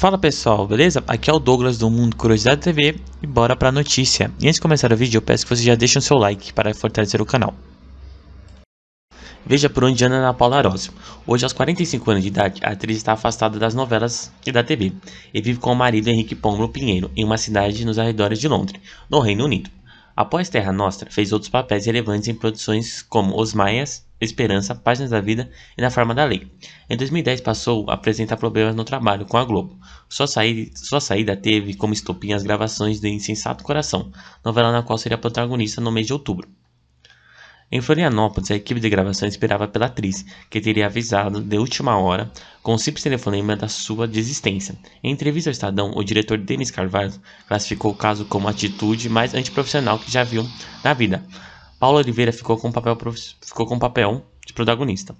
Fala pessoal, beleza? Aqui é o Douglas do Mundo Curiosidade TV e bora pra notícia. E antes de começar o vídeo, eu peço que você já deixe o seu like para fortalecer o canal. Veja por onde anda Ana Paula Arósio, Hoje, aos 45 anos de idade, a atriz está afastada das novelas e da TV e vive com o marido Henrique Pombo Pinheiro em uma cidade nos arredores de Londres, no Reino Unido. Após Terra Nostra, fez outros papéis relevantes em produções como Os Maias Esperança, Páginas da Vida e Na Forma da Lei. Em 2010 passou a apresentar problemas no trabalho com a Globo. Sua saída, sua saída teve como estopim as gravações de Insensato Coração, novela na qual seria protagonista no mês de outubro. Em Florianópolis, a equipe de gravação esperava pela atriz, que teria avisado de última hora com um simples telefonema da sua desistência. Em entrevista ao Estadão, o diretor Denis Carvalho classificou o caso como a atitude mais antiprofissional que já viu na vida. Paula Oliveira ficou com, papel ficou com papel de protagonista.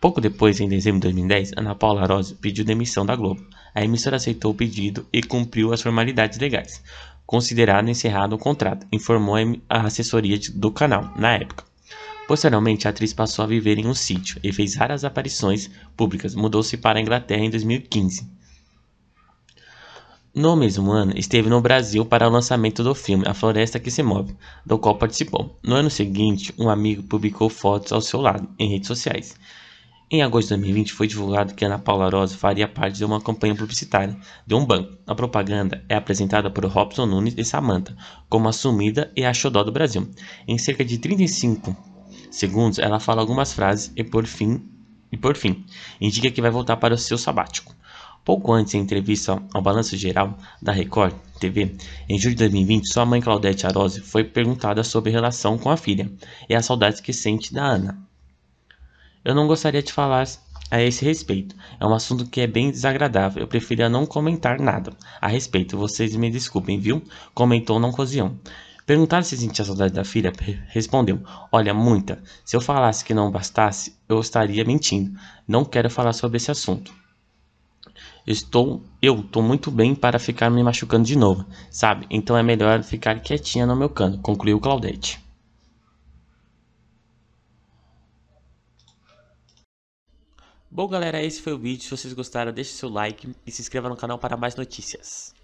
Pouco depois, em dezembro de 2010, Ana Paula Rose pediu demissão da Globo. A emissora aceitou o pedido e cumpriu as formalidades legais, considerado encerrado o contrato, informou a assessoria do canal na época. Posteriormente, a atriz passou a viver em um sítio e fez raras aparições públicas. Mudou-se para a Inglaterra em 2015. No mesmo ano, esteve no Brasil para o lançamento do filme A Floresta que se Move, do qual participou. No ano seguinte, um amigo publicou fotos ao seu lado em redes sociais. Em agosto de 2020, foi divulgado que Ana Paula Rosa faria parte de uma campanha publicitária de um banco. A propaganda é apresentada por Robson Nunes e Samantha como a sumida e a xodó do Brasil. Em cerca de 35 segundos, ela fala algumas frases e por fim, e por fim indica que vai voltar para o seu sabático. Pouco antes, em entrevista ao Balanço Geral da Record TV, em julho de 2020, sua mãe Claudete Arose foi perguntada sobre a relação com a filha e as saudades que sente da Ana. Eu não gostaria de falar a esse respeito. É um assunto que é bem desagradável. Eu preferia não comentar nada a respeito. Vocês me desculpem, viu? Comentou na ocasião. Perguntaram se sentia saudade da filha, respondeu: Olha, muita. Se eu falasse que não bastasse, eu estaria mentindo. Não quero falar sobre esse assunto estou eu tô muito bem para ficar me machucando de novo, sabe? Então é melhor ficar quietinha no meu canto, concluiu Claudete. Bom galera, esse foi o vídeo. Se vocês gostaram, deixe seu like e se inscreva no canal para mais notícias.